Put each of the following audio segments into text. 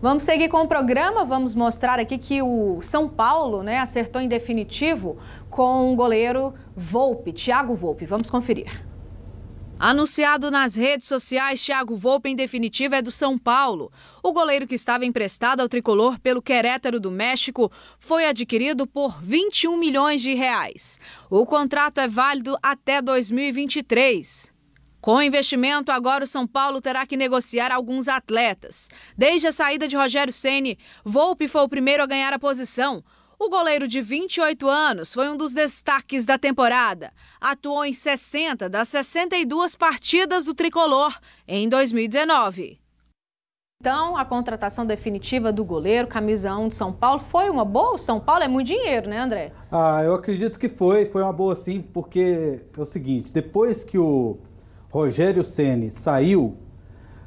Vamos seguir com o programa, vamos mostrar aqui que o São Paulo né, acertou em definitivo com o goleiro Volpe, Thiago Volpe. Vamos conferir. Anunciado nas redes sociais, Thiago Volpe, em definitivo é do São Paulo. O goleiro que estava emprestado ao tricolor pelo Querétaro do México foi adquirido por 21 milhões de reais. O contrato é válido até 2023. Com investimento, agora o São Paulo terá que negociar alguns atletas. Desde a saída de Rogério Ceni, Volpe foi o primeiro a ganhar a posição. O goleiro de 28 anos foi um dos destaques da temporada. Atuou em 60 das 62 partidas do tricolor em 2019. Então, a contratação definitiva do goleiro, camisa 1 de São Paulo, foi uma boa? São Paulo é muito dinheiro, né, André? Ah, eu acredito que foi. Foi uma boa sim, porque é o seguinte: depois que o Rogério Ceni saiu,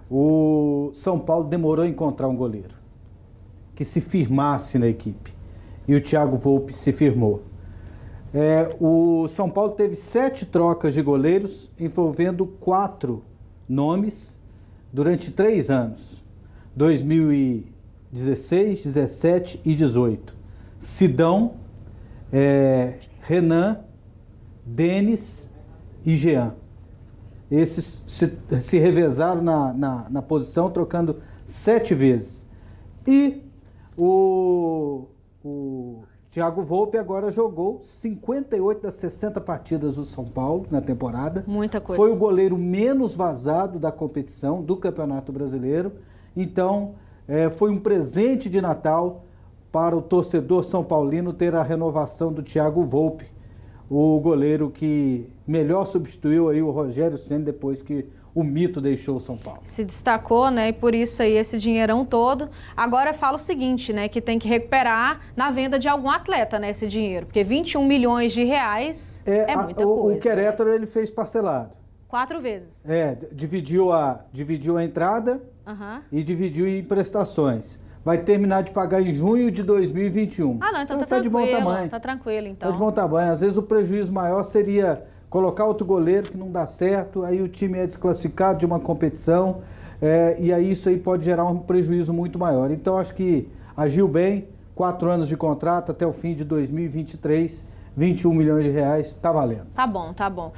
o São Paulo demorou a encontrar um goleiro que se firmasse na equipe. E o Thiago Volpe se firmou. É, o São Paulo teve sete trocas de goleiros, envolvendo quatro nomes durante três anos: 2016, 17 e 18. Sidão, é, Renan, Denis e Jean. Esses se, se revezaram na, na, na posição, trocando sete vezes. E o, o Thiago Volpe agora jogou 58 das 60 partidas do São Paulo na temporada. Muita coisa. Foi o goleiro menos vazado da competição, do Campeonato Brasileiro. Então, é, foi um presente de Natal para o torcedor são paulino ter a renovação do Thiago Volpe o goleiro que melhor substituiu aí o Rogério Senna depois que o mito deixou o São Paulo. Se destacou, né? E por isso aí esse dinheirão todo. Agora fala o seguinte, né? Que tem que recuperar na venda de algum atleta, né? Esse dinheiro. Porque 21 milhões de reais é, é muita a, o, coisa. O Querétaro né? ele fez parcelado. Quatro vezes. É, dividiu a, dividiu a entrada e dividiu em prestações vai terminar de pagar em junho de 2021. Ah, não, então, então tá, tá de bom tamanho. Tá tranquilo, então. Tá de bom tamanho. Às vezes o prejuízo maior seria colocar outro goleiro que não dá certo, aí o time é desclassificado de uma competição, é, e aí isso aí pode gerar um prejuízo muito maior. Então acho que agiu bem, quatro anos de contrato até o fim de 2023, 21 milhões de reais, tá valendo. Tá bom, tá bom.